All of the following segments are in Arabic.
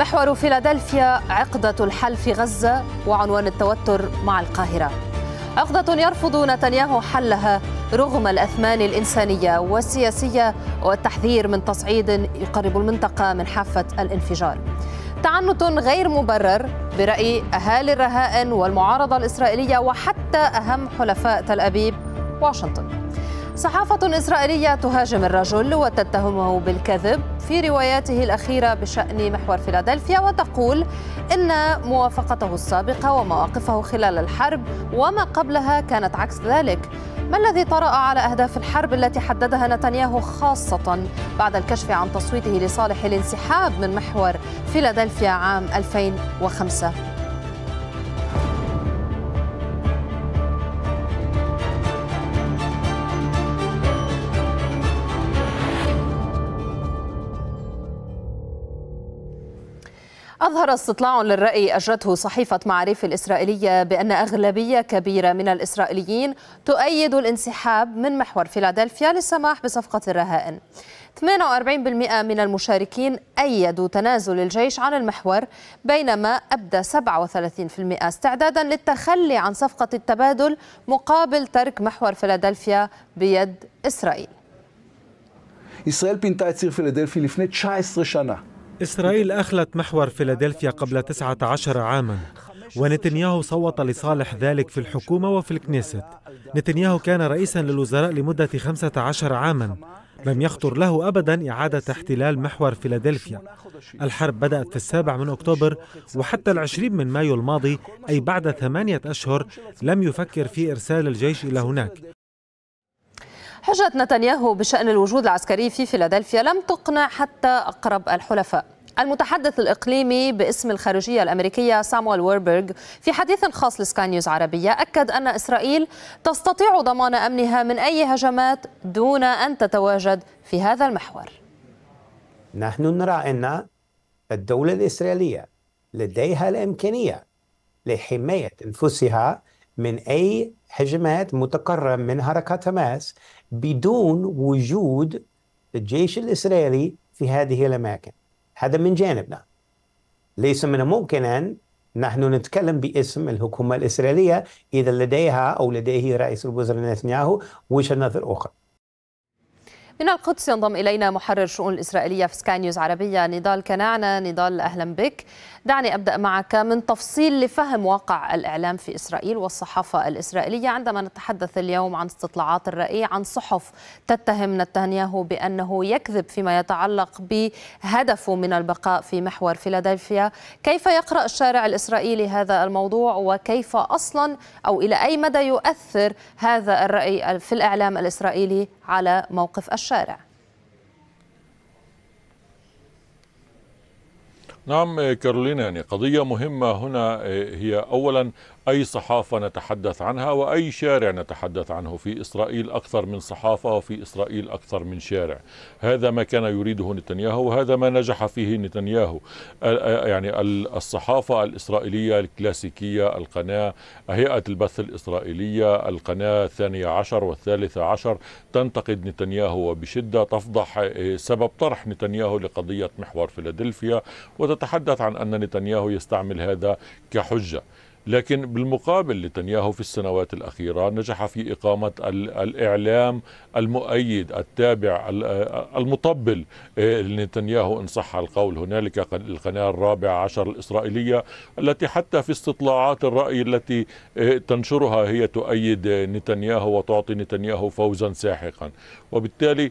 محور فيلادلفيا عقدة الحل في غزة وعنوان التوتر مع القاهرة عقدة يرفض نتنياهو حلها رغم الأثمان الإنسانية والسياسية والتحذير من تصعيد يقرب المنطقة من حافة الانفجار تعنت غير مبرر برأي أهالي الرهائن والمعارضة الإسرائيلية وحتى أهم حلفاء تل أبيب واشنطن صحافة إسرائيلية تهاجم الرجل وتتهمه بالكذب في رواياته الأخيرة بشأن محور فيلادلفيا وتقول إن موافقته السابقة ومواقفه خلال الحرب وما قبلها كانت عكس ذلك ما الذي طرأ على أهداف الحرب التي حددها نتنياهو خاصة بعد الكشف عن تصويته لصالح الانسحاب من محور فيلادلفيا عام 2005 أظهر استطلاع للرأي أجرته صحيفة معارف الإسرائيلية بأن أغلبية كبيرة من الإسرائيليين تؤيد الانسحاب من محور فيلادلفيا للسماح بصفقة الرهائن 48% من المشاركين أيدوا تنازل الجيش عن المحور بينما أبدى 37% استعدادا للتخلي عن صفقة التبادل مقابل ترك محور فيلادلفيا بيد إسرائيل ישראל פינתה את ציר פילדלפי לפני 19 שנה. إسرائيل أخلت محور فيلادلفيا قبل 19 عاما ونتنياهو صوت لصالح ذلك في الحكومة وفي الكنيست نتنياهو كان رئيسا للوزراء لمدة 15 عاما لم يخطر له أبدا إعادة احتلال محور فيلادلفيا الحرب بدأت في السابع من أكتوبر وحتى العشرين من مايو الماضي أي بعد ثمانية أشهر لم يفكر في إرسال الجيش إلى هناك حجة نتنياهو بشأن الوجود العسكري في فيلادلفيا لم تقنع حتى أقرب الحلفاء المتحدث الإقليمي باسم الخارجية الأمريكية سامويل ويربرغ في حديث خاص لسكاي نيوز عربية أكد أن إسرائيل تستطيع ضمان أمنها من أي هجمات دون أن تتواجد في هذا المحور نحن نرى أن الدولة الإسرائيلية لديها الإمكانية لحماية أنفسها من أي هجمات متكررة من حركة حماس بدون وجود الجيش الإسرائيلي في هذه الأماكن هذا من جانبنا ليس من الممكن أن نحن نتكلم باسم الحكومة الإسرائيلية إذا لديها أو لديه رئيس الوزراء نتنياهو وجهة نظر أخرى من القدس ينضم إلينا محرر شؤون الإسرائيلية في سكاي نيوز عربية نضال كنعنة نضال أهلا بك دعني أبدأ معك من تفصيل لفهم واقع الإعلام في إسرائيل والصحافة الإسرائيلية عندما نتحدث اليوم عن استطلاعات الرأي عن صحف تتهم نتنياهو بأنه يكذب فيما يتعلق بهدفه من البقاء في محور فيلادلفيا كيف يقرأ الشارع الإسرائيلي هذا الموضوع وكيف أصلا أو إلى أي مدى يؤثر هذا الرأي في الإعلام الإسرائيلي على موقف الشارع الشارع نعم كارولينا يعني قضية مهمة هنا آه، هي أولا أي صحافة نتحدث عنها وأي شارع نتحدث عنه في إسرائيل أكثر من صحافة وفي إسرائيل أكثر من شارع هذا ما كان يريده نتنياهو وهذا ما نجح فيه نتنياهو يعني الصحافة الإسرائيلية الكلاسيكية القناة هيئة البث الإسرائيلية القناة الثانية عشر والثالثة عشر تنتقد نتنياهو وبشدة تفضح إيه، سبب طرح نتنياهو لقضية محور فيلادلفيا وتتحدث عن أن نتنياهو يستعمل هذا كحجة لكن بالمقابل نتنياهو في السنوات الأخيرة نجح في إقامة الإعلام المؤيد التابع المطبل آه، لنتنياهو إن صح القول هنالك القناة الرابعة عشر الإسرائيلية التي حتى في استطلاعات الرأي التي آه، تنشرها هي تؤيد آه، نتنياهو وتعطي نتنياهو فوزا ساحقا وبالتالي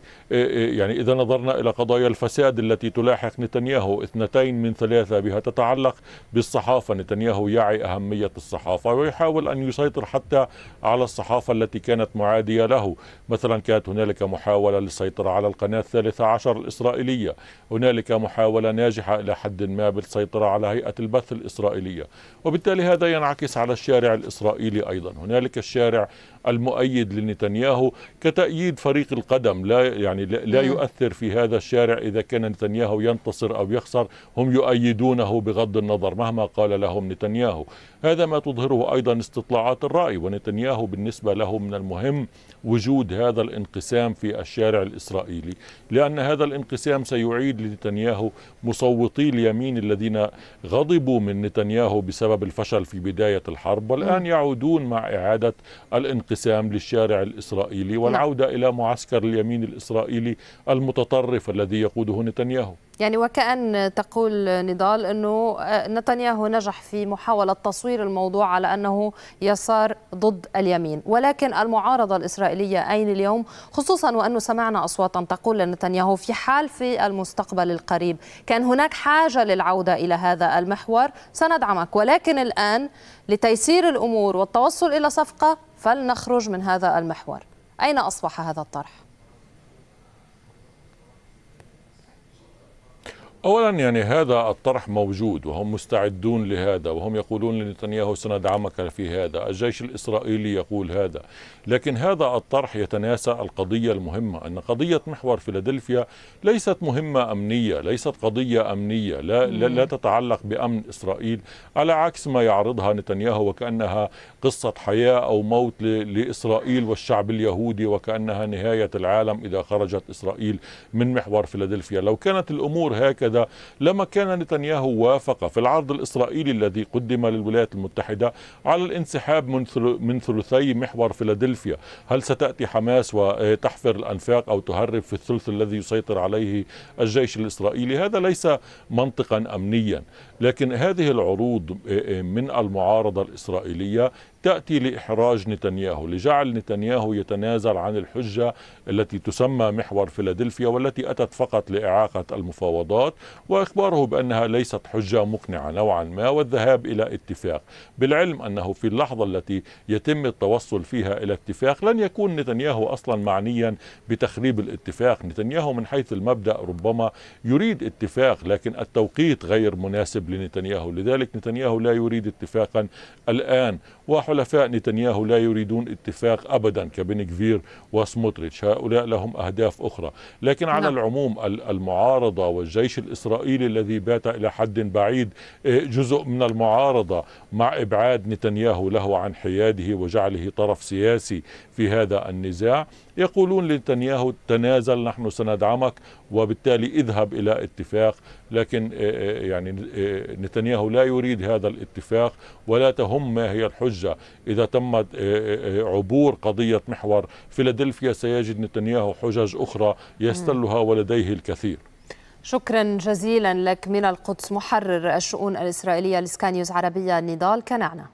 يعني إذا نظرنا إلى قضايا الفساد التي تلاحق نتنياهو اثنتين من ثلاثة بها تتعلق بالصحافة نتنياهو يعي أهمية حرية الصحافة ويحاول أن يسيطر حتى على الصحافة التي كانت معادية له مثلا كانت هنالك محاولة للسيطرة على القناة الثالثة عشر الإسرائيلية هنالك محاولة ناجحة إلى حد ما بالسيطرة على هيئة البث الإسرائيلية وبالتالي هذا ينعكس على الشارع الإسرائيلي أيضا هنالك الشارع المؤيد لنتنياهو كتأييد فريق القدم لا يعني لا يؤثر في هذا الشارع إذا كان نتنياهو ينتصر أو يخسر هم يؤيدونه بغض النظر مهما قال لهم نتنياهو هذا ما تظهره أيضا استطلاعات الرأي ونتنياهو بالنسبة له من المهم وجود هذا الانقسام في الشارع الإسرائيلي لأن هذا الانقسام سيعيد لنتنياهو مصوتي اليمين الذين غضبوا من نتنياهو بسبب الفشل في بداية الحرب والآن يعودون مع إعادة الانقسام للشارع الإسرائيلي والعودة إلى معسكر اليمين الإسرائيلي المتطرف الذي يقوده نتنياهو يعني وكأن تقول نضال أنه آه، نتنياهو نجح في محاولة تصوير الموضوع على أنه يسار ضد اليمين ولكن المعارضة الإسرائيلية أين اليوم خصوصا وأنه سمعنا أصواتا تقول لنتنياهو في حال في المستقبل القريب كان هناك حاجة للعودة إلى هذا المحور سندعمك ولكن الآن لتيسير الأمور والتوصل إلى صفقة فلنخرج من هذا المحور أين أصبح هذا الطرح؟ اولا يعني هذا الطرح موجود وهم مستعدون لهذا وهم يقولون لنتنياهو سندعمك في هذا الجيش الاسرائيلي يقول هذا لكن هذا الطرح يتناسى القضيه المهمه ان قضيه محور فيلادلفيا ليست مهمه امنيه ليست قضيه امنيه لا لا, لا تتعلق بامن اسرائيل على عكس ما يعرضها نتنياهو وكانها قصه حياه او موت لاسرائيل والشعب اليهودي وكانها نهايه العالم اذا خرجت اسرائيل من محور فيلادلفيا لو كانت الامور هكذا هكذا لما كان نتنياهو وافق في العرض الإسرائيلي الذي قدم للولايات المتحدة على الانسحاب من ثلثي محور فيلادلفيا هل ستأتي حماس وتحفر الأنفاق أو تهرب في الثلث الذي يسيطر عليه الجيش الإسرائيلي هذا ليس منطقا أمنيا لكن هذه العروض من المعارضة الإسرائيلية تأتي لإحراج نتنياهو لجعل نتنياهو يتنازل عن الحجة التي تسمى محور فيلادلفيا والتي أتت فقط لإعاقة المفاوضات وإخباره بأنها ليست حجة مقنعة نوعا ما والذهاب إلى اتفاق بالعلم أنه في اللحظة التي يتم التوصل فيها إلى اتفاق لن يكون نتنياهو أصلا معنيا بتخريب الاتفاق نتنياهو من حيث المبدأ ربما يريد اتفاق لكن التوقيت غير مناسب لنتنياهو لذلك نتنياهو لا يريد اتفاقا الآن وحلفاء نتنياهو لا يريدون اتفاق أبدا كبن كفير وسموتريتش هؤلاء لهم أهداف أخرى لكن على نعم. العموم المعارضة والجيش الإسرائيلي الذي بات إلى حد بعيد إيه، جزء من المعارضة مع إبعاد نتنياهو له عن حياده وجعله طرف سياسي في هذا النزاع يقولون لنتنياهو تنازل نحن سندعمك وبالتالي اذهب إلى اتفاق لكن إيه، إيه، يعني نتنياهو لا يريد هذا الاتفاق ولا تهم ما هي الحجة إذا تمت عبور قضية محور فيلادلفيا سيجد نتنياهو حجج أخرى يستلها ولديه الكثير شكرا جزيلا لك من القدس محرر الشؤون الإسرائيلية لسكانيوز عربية نضال كنعنا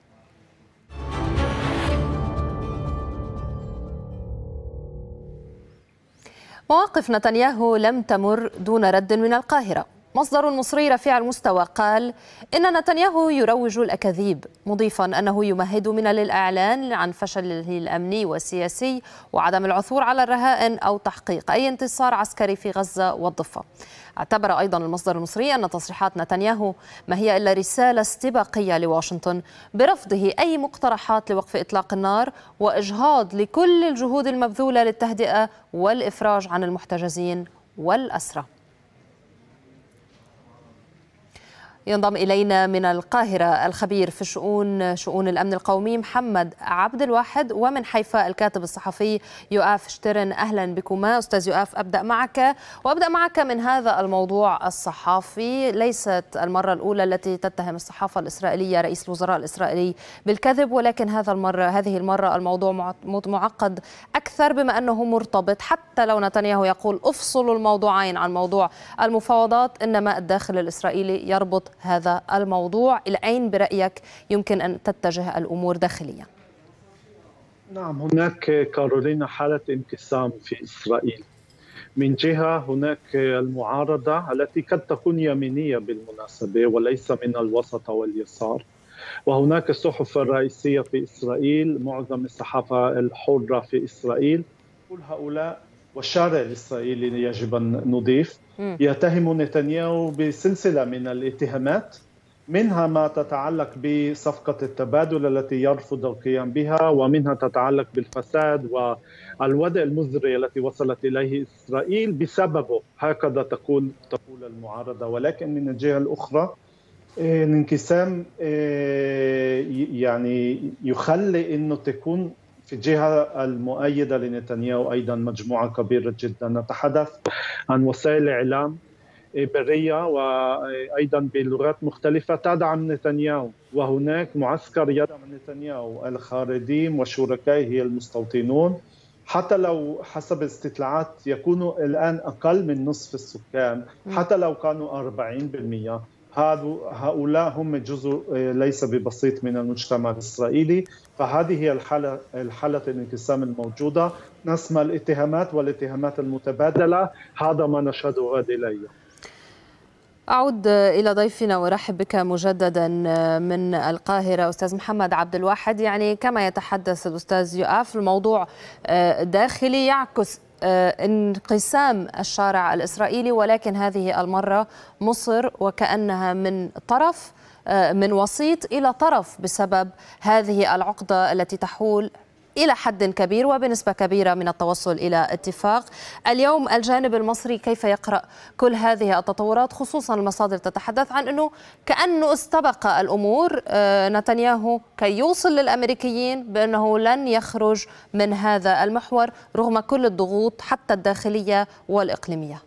مواقف نتنياهو لم تمر دون رد من القاهرة مصدر مصري رفيع المستوى قال إن نتنياهو يروج الأكاذيب مضيفا أنه يمهد من للإعلان عن فشله الأمني والسياسي وعدم العثور على الرهائن أو تحقيق أي انتصار عسكري في غزة والضفة اعتبر أيضا المصدر المصري أن تصريحات نتنياهو ما هي إلا رسالة استباقية لواشنطن برفضه أي مقترحات لوقف إطلاق النار وإجهاض لكل الجهود المبذولة للتهدئة والإفراج عن المحتجزين والأسرى ينضم إلينا من القاهرة الخبير في شؤون شؤون الأمن القومي محمد عبد الواحد ومن حيفا الكاتب الصحفي يؤاف شترن أهلا بكما أستاذ يؤاف أبدأ معك وأبدأ معك من هذا الموضوع الصحافي ليست المرة الأولى التي تتهم الصحافة الإسرائيلية رئيس الوزراء الإسرائيلي بالكذب ولكن هذا المرة هذه المرة الموضوع معقد أكثر بما أنه مرتبط حتى لو نتنياهو يقول افصلوا الموضوعين عن موضوع المفاوضات إنما الداخل الإسرائيلي يربط هذا الموضوع إلى أين برأيك يمكن أن تتجه الأمور داخليا نعم هناك كارولينا حالة انقسام في إسرائيل من جهة هناك المعارضة التي قد تكون يمينية بالمناسبة وليس من الوسط واليسار وهناك الصحف الرئيسية في إسرائيل معظم الصحافة الحرة في إسرائيل كل هؤلاء والشارع الإسرائيلي يجب أن نضيف يتهم نتنياهو بسلسلة من الاتهامات منها ما تتعلق بصفقة التبادل التي يرفض القيام بها ومنها تتعلق بالفساد والوضع المزري التي وصلت إليه إسرائيل بسببه هكذا تقول تقول المعارضة ولكن من الجهة الأخرى إيه، الانقسام إيه، يعني يخلي أنه تكون في الجهة المؤيدة لنتنياهو أيضا مجموعة كبيرة جدا نتحدث عن وسائل إعلام برية وأيضا بلغات مختلفة تدعم نتنياهو وهناك معسكر يدعم نتنياهو الخارجيين وشركائه المستوطنون حتى لو حسب استطلاعات يكونوا الآن أقل من نصف السكان حتى لو كانوا 40% هؤلاء هم جزء آه، ليس ببسيط من المجتمع الإسرائيلي فهذه هي الحالة, الانقسام الموجودة نسمع الاتهامات والاتهامات المتبادلة هذا ما نشهده هذه الأيام أعود إلى ضيفنا وأرحب بك مجددا من القاهرة أستاذ محمد عبد الواحد يعني كما يتحدث الأستاذ يؤاف الموضوع داخلي يعكس انقسام الشارع الإسرائيلي ولكن هذه المرة مصر وكأنها من طرف من وسيط إلى طرف بسبب هذه العقدة التي تحول إلى حد كبير وبنسبة كبيرة من التوصل إلى اتفاق اليوم الجانب المصري كيف يقرأ كل هذه التطورات خصوصا المصادر تتحدث عن أنه كأنه استبق الأمور آه، نتنياهو كي يوصل للأمريكيين بأنه لن يخرج من هذا المحور رغم كل الضغوط حتى الداخلية والإقليمية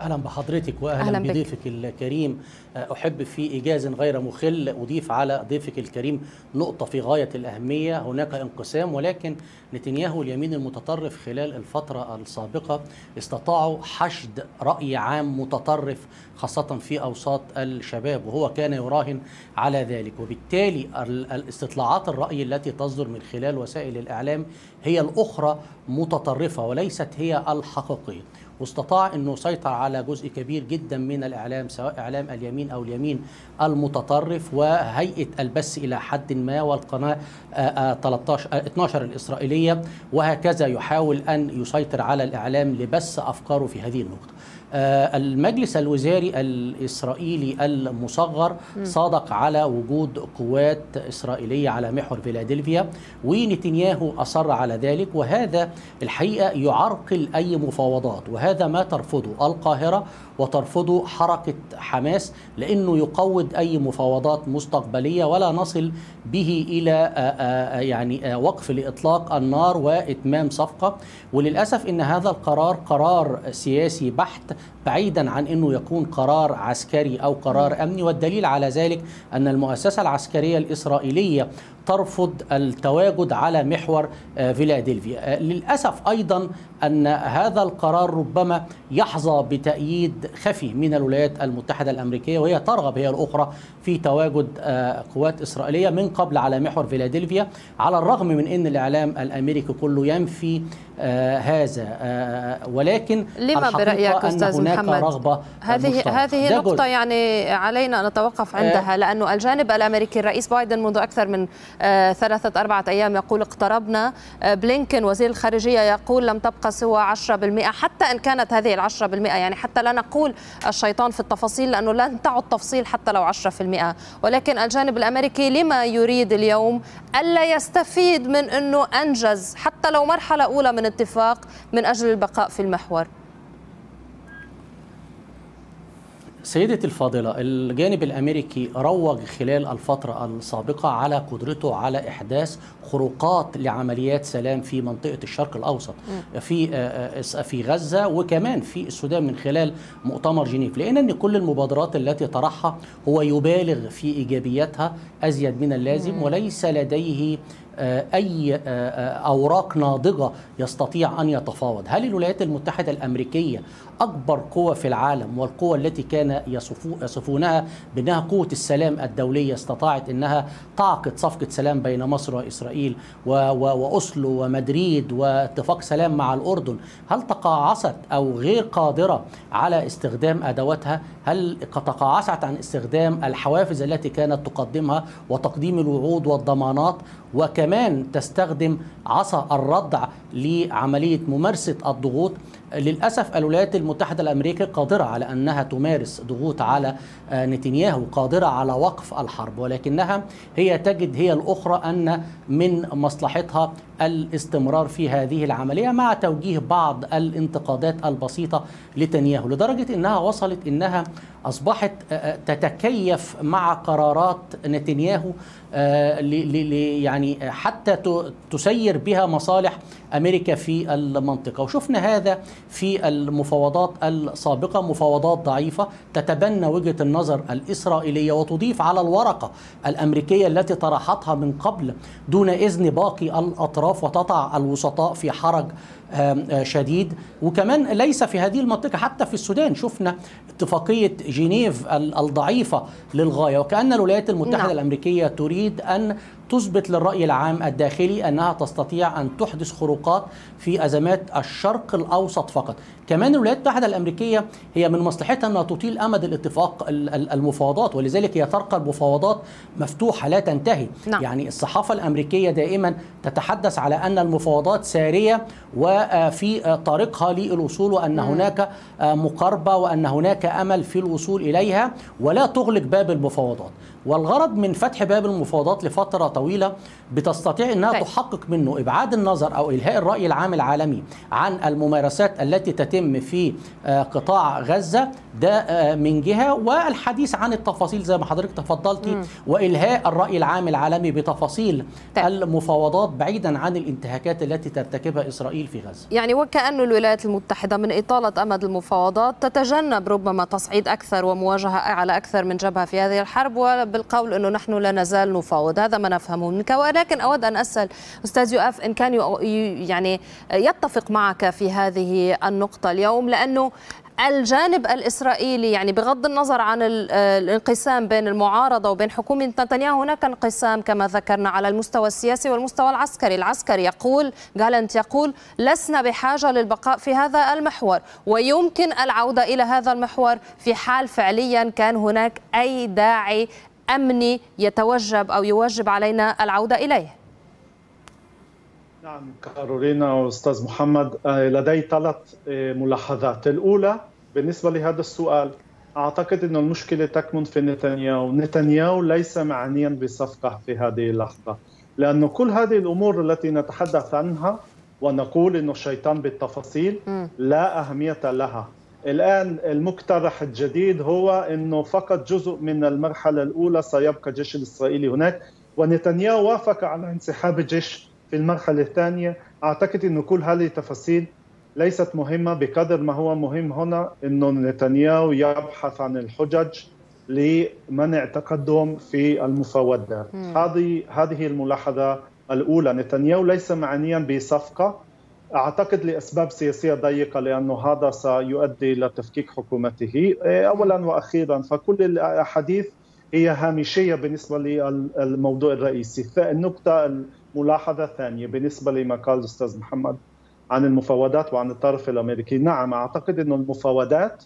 اهلا بحضرتك واهلا أهلاً بضيفك الكريم أه، احب في ايجاز غير مخل اضيف على ضيفك الكريم نقطه في غايه الاهميه هناك انقسام ولكن نتنياهو اليمين المتطرف خلال الفتره السابقه استطاعوا حشد راي عام متطرف خاصه في اوساط الشباب وهو كان يراهن على ذلك وبالتالي الاستطلاعات الراي التي تصدر من خلال وسائل الاعلام هي الاخرى متطرفه وليست هي الحقيقيه واستطاع انه يسيطر على جزء كبير جدا من الاعلام سواء اعلام اليمين او اليمين المتطرف وهيئه البث الى حد ما والقناه 13 آه، 12 آه، آه، الاسرائيليه وهكذا يحاول ان يسيطر على الاعلام لبث افكاره في هذه النقطه. آه، المجلس الوزاري الإسرائيلي المصغر صادق على وجود قوات إسرائيلية على محور فيلادلفيا ونتنياهو أصر على ذلك وهذا الحقيقة يعرقل أي مفاوضات وهذا ما ترفضه القاهرة وترفضه حركة حماس لأنه يقود أي مفاوضات مستقبلية ولا نصل به إلى يعني وقف لإطلاق النار وإتمام صفقة وللأسف أن هذا القرار قرار سياسي بحت بعيدا عن أنه يكون قرار عسكري أو قرار أمني والدليل على ذلك أن المؤسسة العسكرية الإسرائيلية ترفض التواجد على محور آه، فيلادلفيا آه، للأسف أيضا أن هذا القرار ربما يحظى بتأييد خفي من الولايات المتحدة الأمريكية وهي ترغب هي الأخرى في تواجد آه، قوات إسرائيلية من قبل على محور فيلادلفيا على الرغم من أن الإعلام الأمريكي كله ينفي آه، هذا آه، آه، ولكن لما برأيك أستاذ محمد رغبة هذه هذه نقطة يعني علينا أن نتوقف عندها لأنه الجانب الأمريكي الرئيس بايدن منذ أكثر من ثلاثة أربعة أيام يقول اقتربنا بلينكن وزير الخارجية يقول لم تبقى سوى 10% حتى إن كانت هذه ال 10% يعني حتى لا نقول الشيطان في التفاصيل لأنه لن تعد تفصيل حتى لو 10% ولكن الجانب الأمريكي لما يريد اليوم ألا يستفيد من أنه أنجز حتى لو مرحلة أولى من الاتفاق من أجل البقاء في المحور سيدتي الفاضلة الجانب الأمريكي روج خلال الفترة السابقة على قدرته على إحداث خروقات لعمليات سلام في منطقة الشرق الأوسط في آه، آه، في غزة وكمان في السودان من خلال مؤتمر جنيف لقينا أن كل المبادرات التي طرحها هو يبالغ في إيجابياتها أزيد من اللازم وليس لديه آه، اي آه، آه، اوراق ناضجه يستطيع ان يتفاوض هل الولايات المتحده الامريكيه اكبر قوه في العالم والقوه التي كان يصفونها بانها قوه السلام الدوليه استطاعت انها تعقد صفقه سلام بين مصر واسرائيل واوسلو ومدريد واتفاق سلام مع الاردن هل تقاعست او غير قادره على استخدام ادواتها هل تقاعست عن استخدام الحوافز التي كانت تقدمها وتقديم الوعود والضمانات وكمان كمان تستخدم عصا الردع لعملية ممارسة الضغوط للأسف الولايات المتحدة الأمريكية قادرة على أنها تمارس ضغوط على آه، نتنياهو قادرة على وقف الحرب ولكنها هي تجد هي الأخرى أن من مصلحتها الاستمرار في هذه العملية مع توجيه بعض الانتقادات البسيطة لتنياهو لدرجة أنها وصلت أنها أصبحت آه، آه، تتكيف مع قرارات نتنياهو آه، يعني حتى تسير بها مصالح أمريكا في المنطقة وشفنا هذا في المفاوضات السابقة مفاوضات ضعيفة تتبنى وجهة النظر الإسرائيلية وتضيف على الورقة الأمريكية التي طرحتها من قبل دون إذن باقي الأطراف الاطراف وتضع الوسطاء في حرج شديد وكمان ليس في هذه المنطقة حتى في السودان شفنا اتفاقية جنيف الضعيفة للغاية وكأن الولايات المتحدة نعم. الأمريكية تريد أن تثبت للرأي العام الداخلي أنها تستطيع أن تحدث خروقات في أزمات الشرق الأوسط فقط كمان الولايات المتحدة الأمريكية هي من مصلحتها أنها تطيل أمد الاتفاق المفاوضات ولذلك هي ترقى المفاوضات مفتوحة لا تنتهي نعم. يعني الصحافة الأمريكية دائما تتحدث على أن المفاوضات سارية و في آه، طريقها للوصول وأن هناك آه، مقاربة وأن هناك أمل في الوصول إليها ولا تغلق باب المفاوضات والغرض من فتح باب المفاوضات لفتره طويله بتستطيع انها طيب. تحقق منه ابعاد النظر او الهاء الراي العام العالمي عن الممارسات التي تتم في آه، قطاع غزه ده آه، من جهه والحديث عن التفاصيل زي ما حضرتك تفضلتي والهاء الراي العام العالمي بتفاصيل طيب. المفاوضات بعيدا عن الانتهاكات التي ترتكبها اسرائيل في غزه. يعني وكأن الولايات المتحده من اطاله امد المفاوضات تتجنب ربما تصعيد اكثر ومواجهه على اكثر من جبهه في هذه الحرب و بالقول أنه نحن لا نزال نفاوض هذا ما نفهمه منك ولكن أود أن أسأل أستاذ يؤاف إن كان يعني يتفق معك في هذه النقطة اليوم لأنه الجانب الإسرائيلي يعني بغض النظر عن الانقسام بين المعارضة وبين حكومة نتنياهو هناك انقسام كما ذكرنا على المستوى السياسي والمستوى العسكري العسكري يقول جالنت يقول لسنا بحاجة للبقاء في هذا المحور ويمكن العودة إلى هذا المحور في حال فعليا كان هناك أي داعي أمني يتوجب أو يوجب علينا العودة إليه نعم كارولينا وأستاذ محمد آه، لدي ثلاث آه، ملاحظات الأولى بالنسبة لهذا السؤال أعتقد أن المشكلة تكمن في نتنياهو نتنياهو ليس معنيا بصفقة في هذه اللحظة لأن كل هذه الأمور التي نتحدث عنها ونقول أن الشيطان بالتفاصيل لا أهمية لها الآن المقترح الجديد هو أنه فقط جزء من المرحلة الأولى سيبقى الجيش الإسرائيلي هناك ونتنياهو وافق على انسحاب الجيش في المرحلة الثانية أعتقد أن كل هذه التفاصيل ليست مهمة بقدر ما هو مهم هنا أنه نتنياهو يبحث عن الحجج لمنع تقدم في المفاوضات هذه هذه الملاحظة الأولى نتنياهو ليس معنيا بصفقة اعتقد لاسباب سياسيه ضيقه لانه هذا سيؤدي الى تفكيك حكومته اولا واخيرا فكل الاحاديث هي هامشيه بالنسبه للموضوع الرئيسي النقطه الملاحظه الثانيه بالنسبه لما قال الاستاذ محمد عن المفاوضات وعن الطرف الامريكي نعم اعتقد انه المفاوضات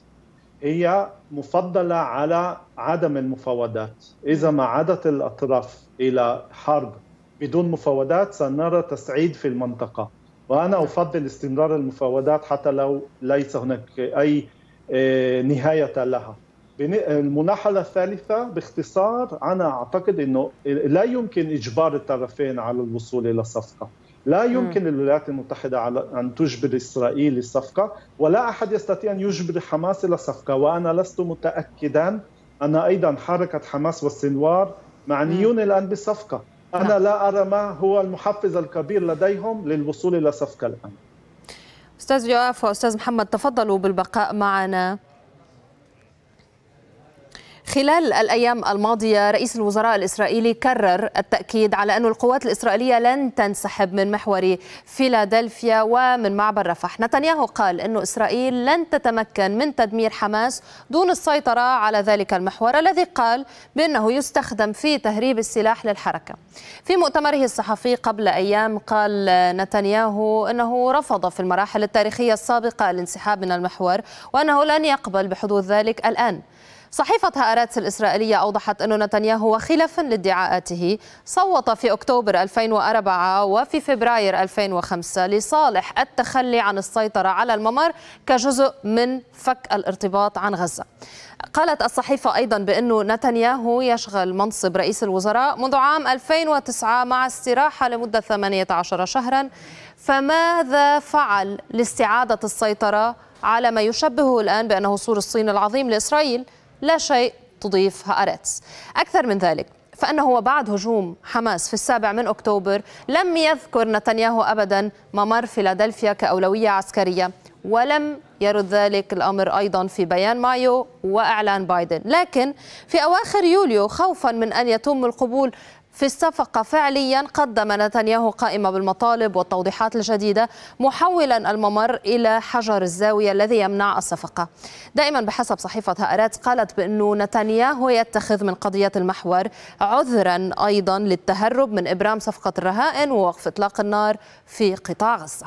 هي مفضله على عدم المفاوضات اذا ما عادت الاطراف الى حرب بدون مفاوضات سنرى تسعيد في المنطقه وأنا أفضل استمرار المفاوضات حتى لو ليس هناك أي آه، نهاية لها الملاحظة الثالثة باختصار أنا أعتقد أنه لا يمكن إجبار الطرفين على الوصول إلى صفقة لا يمكن للولايات المتحدة على أن تجبر إسرائيل للصفقة ولا أحد يستطيع أن يجبر حماس إلى صفقة وأنا لست متأكدا أن أيضا حركة حماس والسنوار معنيون الآن بالصفقة أنا لا أرى ما هو المحفز الكبير لديهم للوصول إلى صفقة الآن أستاذ يوسف وأستاذ محمد تفضلوا بالبقاء معنا خلال الأيام الماضية رئيس الوزراء الإسرائيلي كرر التأكيد على أن القوات الإسرائيلية لن تنسحب من محور فيلادلفيا ومن معبر رفح نتنياهو قال أن إسرائيل لن تتمكن من تدمير حماس دون السيطرة على ذلك المحور الذي قال بأنه يستخدم في تهريب السلاح للحركة في مؤتمره الصحفي قبل أيام قال نتنياهو أنه رفض في المراحل التاريخية السابقة الانسحاب من المحور وأنه لن يقبل بحدوث ذلك الآن صحيفة هآراتس الإسرائيلية أوضحت أن نتنياهو وخلافا لادعاءاته صوت في أكتوبر 2004 وفي فبراير 2005 لصالح التخلي عن السيطرة على الممر كجزء من فك الارتباط عن غزة قالت الصحيفة أيضا بأن نتنياهو يشغل منصب رئيس الوزراء منذ عام 2009 مع استراحة لمدة 18 شهرا فماذا فعل لاستعادة السيطرة على ما يشبهه الآن بأنه سور الصين العظيم لإسرائيل لا شيء تضيف هأرتس أكثر من ذلك فأنه وبعد هجوم حماس في السابع من أكتوبر لم يذكر نتنياهو أبدا ممر فيلادلفيا كأولوية عسكرية ولم يرد ذلك الأمر أيضا في بيان مايو وإعلان بايدن لكن في أواخر يوليو خوفا من أن يتم القبول في الصفقة فعليا قدم نتنياهو قائمة بالمطالب والتوضيحات الجديدة محولا الممر إلى حجر الزاوية الذي يمنع الصفقة دائما بحسب صحيفة هآرات قالت بأنه نتنياهو يتخذ من قضية المحور عذرا أيضا للتهرب من إبرام صفقة الرهائن ووقف إطلاق النار في قطاع غزة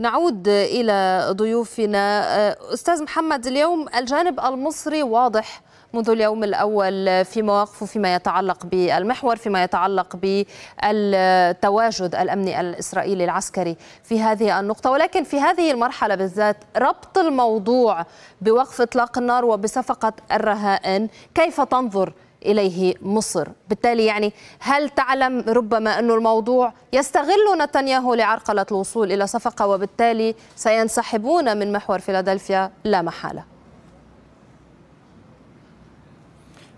نعود إلى ضيوفنا آه، أستاذ محمد اليوم الجانب المصري واضح منذ اليوم الأول في مواقفه فيما يتعلق بالمحور فيما يتعلق بالتواجد الأمني الإسرائيلي العسكري في هذه النقطة ولكن في هذه المرحلة بالذات ربط الموضوع بوقف إطلاق النار وبصفقة الرهائن كيف تنظر إليه مصر بالتالي يعني هل تعلم ربما أن الموضوع يستغل نتنياهو لعرقلة الوصول إلى صفقة وبالتالي سينسحبون من محور فيلادلفيا لا محالة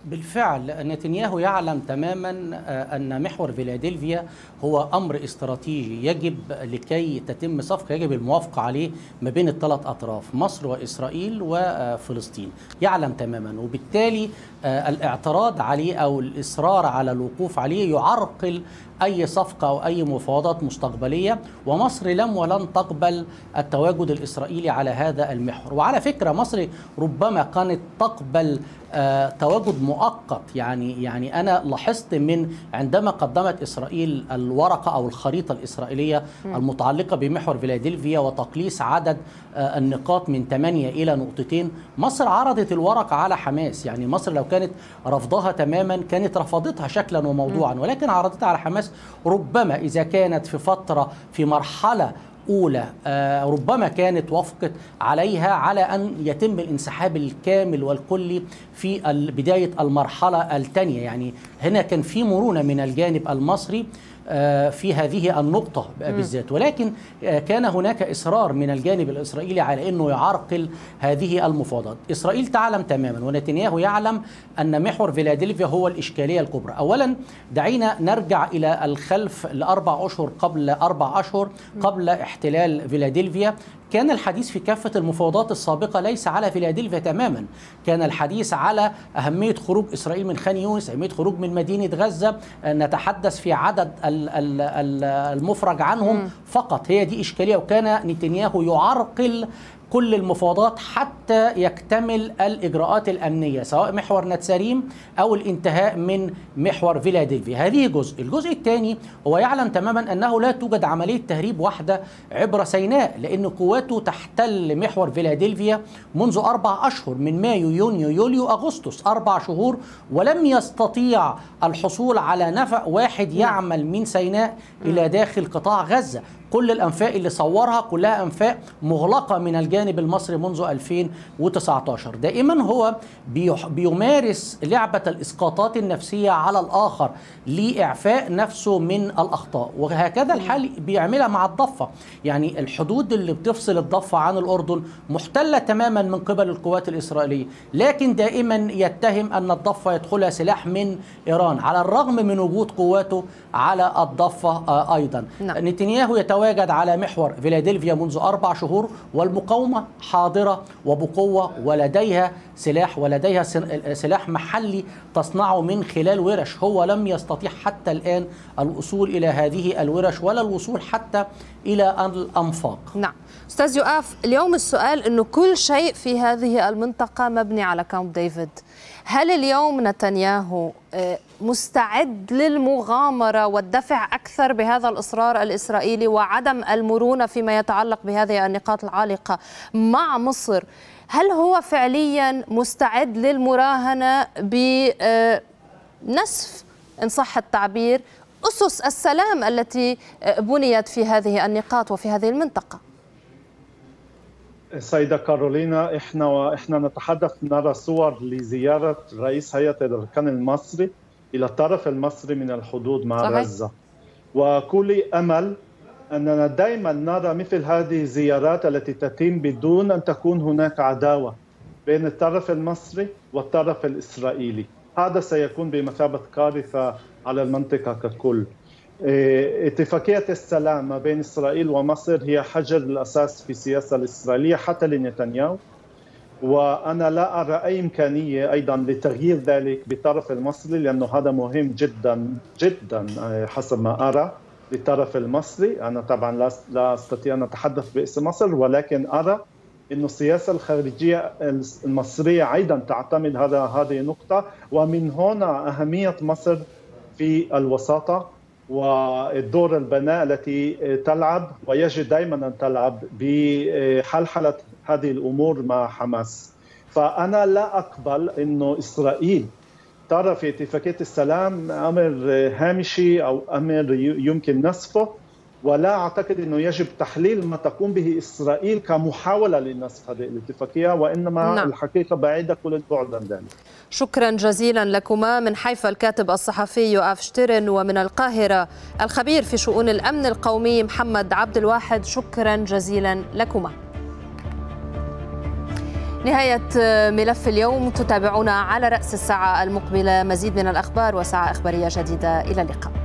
بالفعل نتنياهو يعلم تماما آه، ان محور فيلادلفيا هو امر استراتيجي يجب لكي تتم صفقه يجب الموافقه عليه ما بين الثلاث اطراف مصر واسرائيل وفلسطين يعلم تماما وبالتالي آه، الاعتراض عليه او الاصرار على الوقوف عليه يعرقل اي صفقه او اي مفاوضات مستقبليه ومصر لم ولن تقبل التواجد الاسرائيلي على هذا المحور وعلى فكره مصر ربما كانت تقبل آه، تواجد مؤقت يعني يعني انا لاحظت من عندما قدمت اسرائيل الورقه او الخريطه الاسرائيليه المتعلقه بمحور فيلادلفيا وتقليص عدد آه، النقاط من 8 الى نقطتين مصر عرضت الورقه على حماس يعني مصر لو كانت رفضها تماما كانت رفضتها شكلا وموضوعا ولكن عرضتها على حماس ربما إذا كانت في فترة في مرحلة أولى آه، ربما كانت وافقت عليها على أن يتم الانسحاب الكامل والكلي في بداية المرحلة الثانية يعني هنا كان في مرونة من الجانب المصري آه، في هذه النقطة بالذات ولكن آه، كان هناك إصرار من الجانب الإسرائيلي على أنه يعرقل هذه المفاوضات إسرائيل تعلم تماما ونتنياهو يعلم أن محور فيلادلفيا هو الإشكالية الكبرى أولا دعينا نرجع إلى الخلف لأربع أشهر قبل أربع أشهر قبل احتلال فيلادلفيا كان الحديث في كافة المفاوضات السابقة ليس على فيلادلفيا تماما كان الحديث على أهمية خروج إسرائيل من خان يونس أهمية خروج من مدينة غزة نتحدث في عدد المفرج عنهم فقط هي دي إشكالية وكان نتنياهو يعرقل كل المفاوضات حتى يكتمل الإجراءات الأمنية سواء محور نتساريم أو الانتهاء من محور فيلادلفيا هذه جزء الجزء الثاني هو يعلم تماما أنه لا توجد عملية تهريب واحدة عبر سيناء لأن قواته تحتل محور فيلادلفيا منذ أربع أشهر من مايو يونيو يوليو أغسطس أربع شهور ولم يستطيع الحصول على نفق واحد يعمل من سيناء إلى داخل قطاع غزة كل الأنفاق اللي صورها كلها أنفاق مغلقة من الجانب المصري منذ 2019 دائما هو بيمارس لعبة الإسقاطات النفسية على الآخر لإعفاء نفسه من الأخطاء وهكذا الحال بيعملها مع الضفة يعني الحدود اللي بتفصل الضفة عن الأردن محتلة تماما من قبل القوات الإسرائيلية لكن دائما يتهم أن الضفة يدخلها سلاح من إيران على الرغم من وجود قواته على الضفة آه، أيضا نعم. نتنياهو يتولى يتواجد على محور فيلادلفيا منذ أربع شهور والمقاومة حاضرة وبقوة ولديها سلاح ولديها سلاح محلي تصنعه من خلال ورش هو لم يستطيع حتى الآن الوصول إلى هذه الورش ولا الوصول حتى إلى الأنفاق نعم أستاذ يؤاف اليوم السؤال أنه كل شيء في هذه المنطقة مبني على كامب ديفيد هل اليوم نتنياهو آه، مستعد للمغامرة والدفع أكثر بهذا الإصرار الإسرائيلي وعدم المرونة فيما يتعلق بهذه النقاط العالقة مع مصر هل هو فعليا مستعد للمراهنة بنسف آه، إن صح التعبير أسس السلام التي آه، بنيت في هذه النقاط وفي هذه المنطقة؟ سيدة كارولينا احنا واحنا نتحدث نرى صور لزيارة رئيس هيئة الأركان المصري إلى الطرف المصري من الحدود مع صحيح. غزة وكل أمل أننا دائما نرى مثل هذه الزيارات التي تتم بدون أن تكون هناك عداوة بين الطرف المصري والطرف الإسرائيلي هذا سيكون بمثابة كارثة على المنطقة ككل إيه، اتفاقية السلام ما بين إسرائيل ومصر هي حجر الأساس في السياسة الإسرائيلية حتى لنتنياهو وأنا لا أرى أي إمكانية أيضا لتغيير ذلك بالطرف المصري لأنه هذا مهم جدا جدا إيه، حسب ما أرى للطرف المصري أنا طبعا لا أستطيع أن أتحدث باسم مصر ولكن أرى أن السياسة الخارجية المصرية أيضا تعتمد هذا هذه النقطة ومن هنا أهمية مصر في الوساطة والدور البناء التي تلعب ويجب دائما ان تلعب بحلحله هذه الامور مع حماس. فانا لا اقبل انه اسرائيل ترى في اتفاقيه السلام امر هامشي او امر يمكن نصفه ولا اعتقد انه يجب تحليل ما تقوم به اسرائيل كمحاوله لنسخ هذه الاتفاقيه وانما نعم. الحقيقه بعيده كل البعد عن ذلك. شكرا جزيلا لكما من حيفا الكاتب الصحفي يؤاف شتيرن ومن القاهره الخبير في شؤون الامن القومي محمد عبد الواحد شكرا جزيلا لكما. نهاية ملف اليوم تتابعونا على رأس الساعة المقبلة مزيد من الأخبار وساعة إخبارية جديدة إلى اللقاء